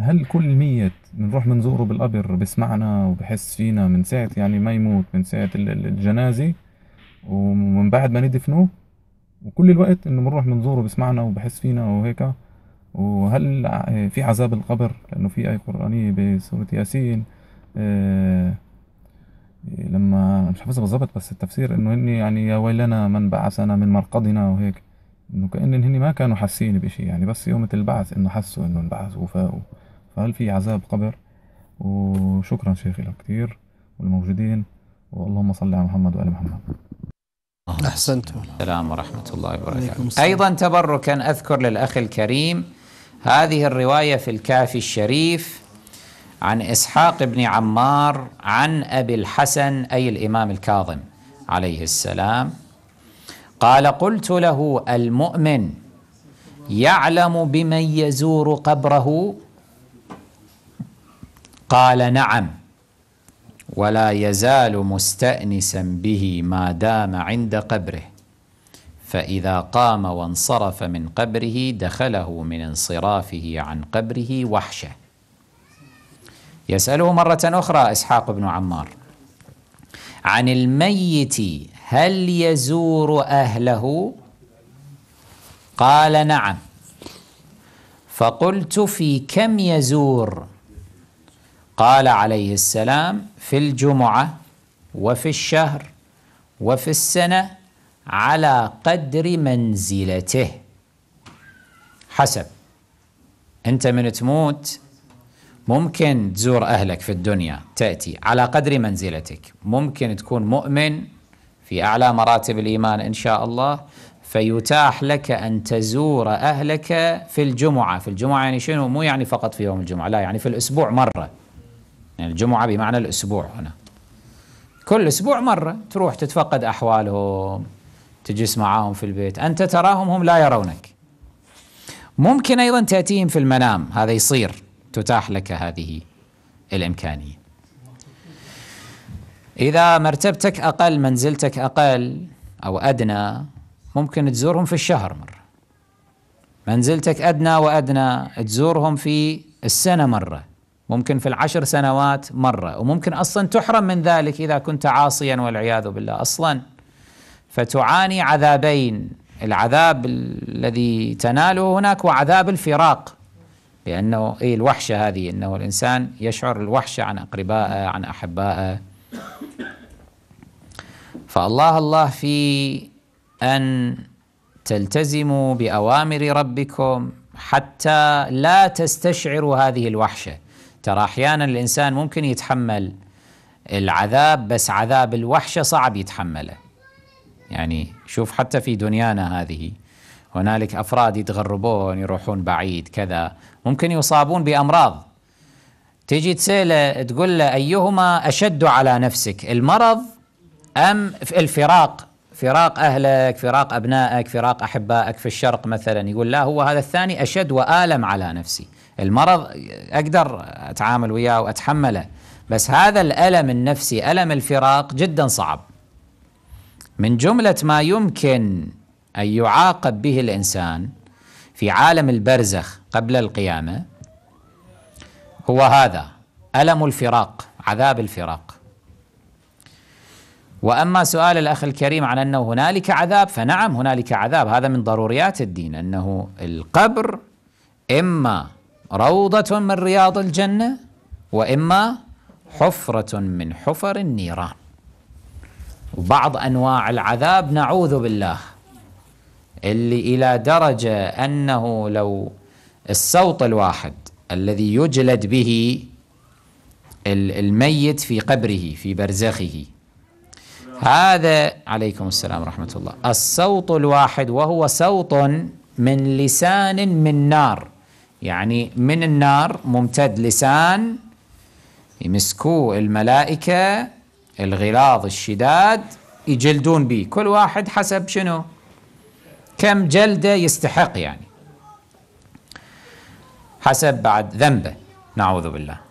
هل كل ميت بنروح بنزوره بالقبر بسمعنا وبحس فينا من ساعة يعني ما يموت من ساعة ال- الجنازة ومن بعد ما ندفنوه وكل الوقت إنه بنروح بنزوره بسمعنا وبحس فينا وهيك وهل في عذاب القبر لأنه في آية قرآنية بسورة ياسين آه لما مش حافظها بالظبط بس التفسير إنه هن يعني يا ويلنا من بعثنا من مرقدنا وهيك إنه كأن هن ما كانوا حاسين بشي يعني بس يومة البعث إنه حسوا إنه انبعثوا وفاقوا فهل في عذاب قبر وشكرا شيخي لك كثير والموجودين واللهم صل على محمد وآل محمد احسنت السلام ورحمة الله وبركاته أيضا تبركا أذكر للأخ الكريم هذه الرواية في الكافي الشريف عن إسحاق بن عمار عن أبي الحسن أي الإمام الكاظم عليه السلام قال قلت له المؤمن يعلم بمن يزور قبره قال نعم ولا يزال مستأنسا به ما دام عند قبره فإذا قام وانصرف من قبره دخله من انصرافه عن قبره وحشة يسأله مرة أخرى إسحاق بن عمار عن الميت هل يزور أهله؟ قال نعم فقلت في كم يزور؟ قال عليه السلام في الجمعة وفي الشهر وفي السنة على قدر منزلته حسب أنت من تموت ممكن تزور أهلك في الدنيا تأتي على قدر منزلتك ممكن تكون مؤمن في أعلى مراتب الإيمان إن شاء الله فيتاح لك أن تزور أهلك في الجمعة في الجمعة يعني شنو مو يعني فقط في يوم الجمعة لا يعني في الأسبوع مرة يعني الجمعة بمعنى الأسبوع هنا كل أسبوع مرة تروح تتفقد أحوالهم تجلس معاهم في البيت أنت تراهم هم لا يرونك ممكن أيضا تأتيهم في المنام هذا يصير تتاح لك هذه الإمكانية إذا مرتبتك أقل منزلتك أقل أو أدنى ممكن تزورهم في الشهر مرة منزلتك أدنى وأدنى تزورهم في السنة مرة ممكن في العشر سنوات مرة وممكن أصلا تحرم من ذلك إذا كنت عاصيا والعياذ بالله أصلا فتعاني عذابين العذاب الذي تناله هناك وعذاب الفراق لأنه إيه الوحشة هذه أنه الإنسان يشعر الوحشة عن أقربائه عن أحبائه فالله الله في أن تلتزموا بأوامر ربكم حتى لا تستشعروا هذه الوحشة ترى احيانا الانسان ممكن يتحمل العذاب بس عذاب الوحشه صعب يتحمله. يعني شوف حتى في دنيانا هذه هنالك افراد يتغربون يروحون بعيد كذا ممكن يصابون بامراض تجي تسأله تقول له أيهما أشد على نفسك المرض أم الفراق فراق اهلك فراق ابنائك فراق احبائك في الشرق مثلا يقول لا هو هذا الثاني اشد والم على نفسي المرض اقدر اتعامل وياه واتحمله بس هذا الالم النفسي الم الفراق جدا صعب من جمله ما يمكن ان يعاقب به الانسان في عالم البرزخ قبل القيامه هو هذا الم الفراق عذاب الفراق واما سؤال الاخ الكريم عن انه هنالك عذاب فنعم هنالك عذاب هذا من ضروريات الدين انه القبر اما روضه من رياض الجنه واما حفره من حفر النيران وبعض انواع العذاب نعوذ بالله اللي الى درجه انه لو الصوت الواحد الذي يجلد به الميت في قبره في برزخه هذا عليكم السلام ورحمة الله الصوت الواحد وهو صوت من لسان من نار يعني من النار ممتد لسان يمسكوه الملائكة الغلاظ الشداد يجلدون به كل واحد حسب شنو كم جلدة يستحق يعني حسب بعد ذنبه نعوذ بالله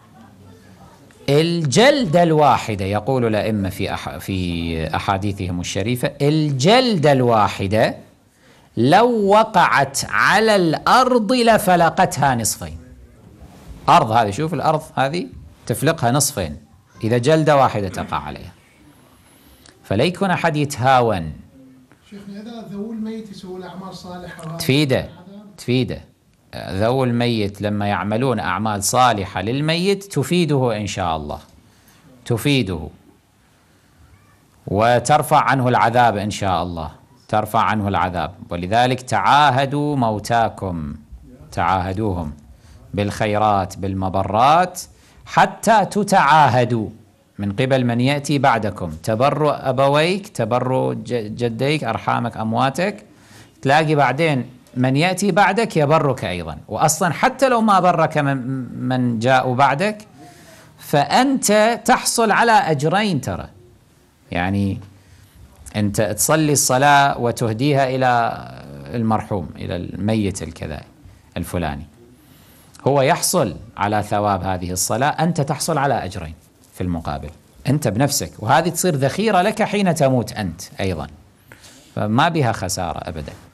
الجلدة الواحدة يقول الأئمة في أح في أحاديثهم الشريفة الجلدة الواحدة لو وقعت على الأرض لفلقتها نصفين أرض هذه شوف الأرض هذه تفلقها نصفين إذا جلدة واحدة تقع عليها فليكن أحد يتهاون شيخنا إذا ذوو الميت يسوي الأعمال صالحة تفيده تفيده ذو الميت لما يعملون أعمال صالحة للميت تفيده إن شاء الله تفيده وترفع عنه العذاب إن شاء الله ترفع عنه العذاب ولذلك تعاهدوا موتاكم تعاهدوهم بالخيرات بالمبرات حتى تتعاهدوا من قبل من يأتي بعدكم تبرؤ أبويك تبرؤ جديك أرحامك أمواتك تلاقي بعدين من يأتي بعدك يبرك أيضا وأصلا حتى لو ما برك من, من جاء بعدك فأنت تحصل على أجرين ترى يعني أنت تصلي الصلاة وتهديها إلى المرحوم إلى الميت الكذا الفلاني هو يحصل على ثواب هذه الصلاة أنت تحصل على أجرين في المقابل أنت بنفسك وهذه تصير ذخيرة لك حين تموت أنت أيضا فما بها خسارة أبداً